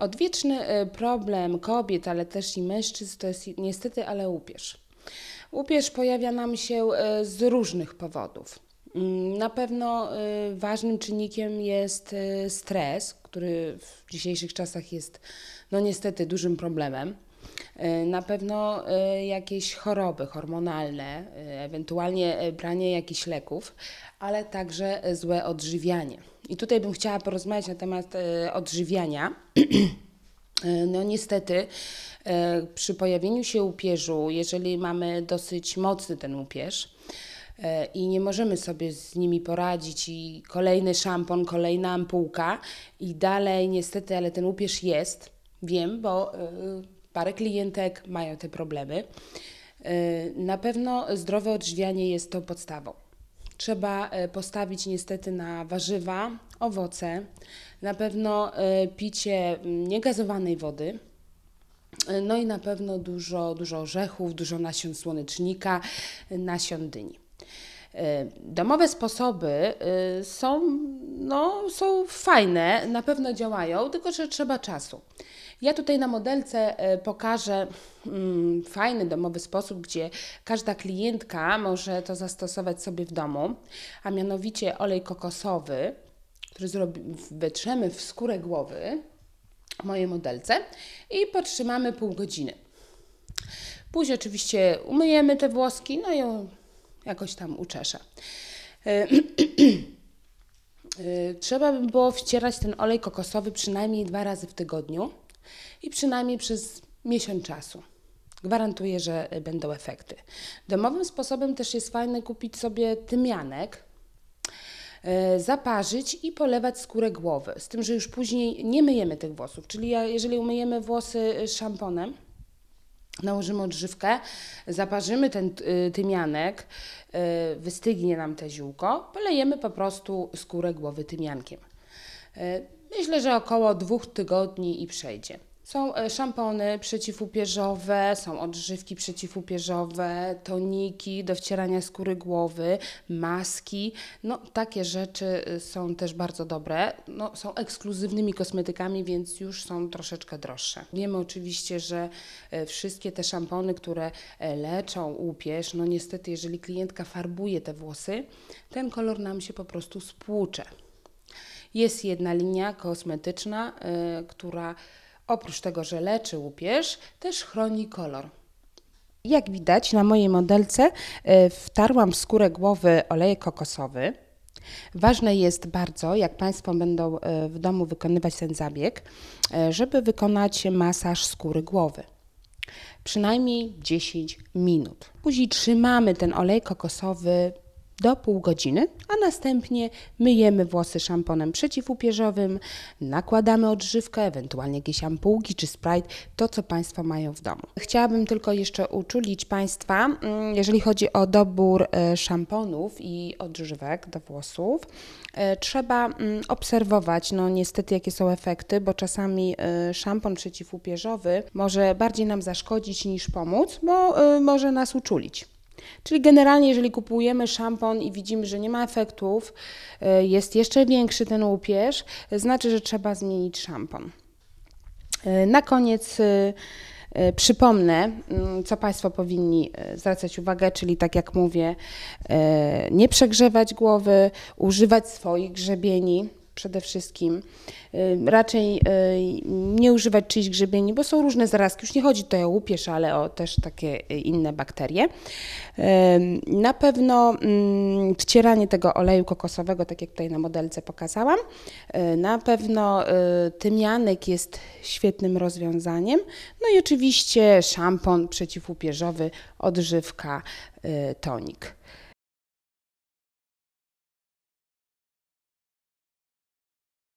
Odwieczny y, problem kobiet, ale też i mężczyzn to jest niestety, ale łupież. Łupież pojawia nam się y, z różnych powodów. Mm, na pewno y, ważnym czynnikiem jest stres, który w dzisiejszych czasach jest no niestety dużym problemem. Na pewno jakieś choroby hormonalne, ewentualnie branie jakichś leków, ale także złe odżywianie. I tutaj bym chciała porozmawiać na temat e, odżywiania. E, no niestety e, przy pojawieniu się łupieżu, jeżeli mamy dosyć mocny ten upież i nie możemy sobie z nimi poradzić i kolejny szampon, kolejna ampułka i dalej niestety, ale ten upierz jest, wiem, bo parę klientek mają te problemy. Na pewno zdrowe odżywianie jest tą podstawą trzeba e, postawić niestety na warzywa, owoce, na pewno e, picie mm, niegazowanej wody. E, no i na pewno dużo, dużo orzechów, dużo nasion słonecznika, nasion dyni. E, domowe sposoby y, są, no, są fajne, na pewno działają, tylko że trzeba czasu. Ja tutaj na modelce e, pokażę mm, fajny domowy sposób, gdzie każda klientka może to zastosować sobie w domu, a mianowicie olej kokosowy, który wetrzemy w skórę głowy mojej modelce i potrzymamy pół godziny. Później oczywiście umyjemy te włoski, no i jakoś tam uczeszę. E, e, trzeba by było wcierać ten olej kokosowy przynajmniej dwa razy w tygodniu i przynajmniej przez miesiąc czasu. Gwarantuję, że będą efekty. Domowym sposobem też jest fajne kupić sobie tymianek, e, zaparzyć i polewać skórę głowy. Z tym, że już później nie myjemy tych włosów. Czyli jeżeli umyjemy włosy szamponem, Nałożymy odżywkę, zaparzymy ten y, tymianek, y, wystygnie nam te ziółko, polejemy po prostu skórę głowy tymiankiem. Y, myślę, że około dwóch tygodni i przejdzie. Są e, szampony przeciwupierzowe, są odżywki przeciwupierzowe, toniki do wcierania skóry głowy, maski. No, takie rzeczy y, są też bardzo dobre. No, są ekskluzywnymi kosmetykami, więc już są troszeczkę droższe. Wiemy oczywiście, że e, wszystkie te szampony, które e, leczą upież, no niestety, jeżeli klientka farbuje te włosy, ten kolor nam się po prostu spłucze. Jest jedna linia kosmetyczna, yy, która Oprócz tego, że leczy łupież, też chroni kolor. Jak widać na mojej modelce e, wtarłam w skórę głowy olejek kokosowy. Ważne jest bardzo, jak Państwo będą e, w domu wykonywać ten zabieg, e, żeby wykonać masaż skóry głowy. Przynajmniej 10 minut. Później trzymamy ten olej kokosowy do pół godziny, a następnie myjemy włosy szamponem przeciwupieżowym, nakładamy odżywkę, ewentualnie jakieś ampułki czy Sprite, to co Państwo mają w domu. Chciałabym tylko jeszcze uczulić Państwa, mm, jeżeli chodzi o dobór e, szamponów i odżywek do włosów, e, trzeba mm, obserwować, no niestety jakie są efekty, bo czasami e, szampon przeciwupieżowy może bardziej nam zaszkodzić niż pomóc, bo może nas uczulić. Czyli generalnie, jeżeli kupujemy szampon i widzimy, że nie ma efektów, e, jest jeszcze większy ten łupież, e, znaczy, że trzeba zmienić szampon. E, na koniec Przypomnę, mm, co Państwo powinni zwracać uwagę, czyli tak jak mówię, nie przegrzewać głowy, używać swoich grzebieni, przede wszystkim. Y, raczej y, nie używać czyichś grzybieni, bo są różne zarazki. Już nie chodzi tutaj o łupież, ale o też takie y, inne bakterie. Na pewno mm, wcieranie tego oleju kokosowego, tak jak tutaj na modelce pokazałam. Na pewno tymianek jest świetnym rozwiązaniem. No i oczywiście szampon przeciwłupieżowy, odżywka, tonik.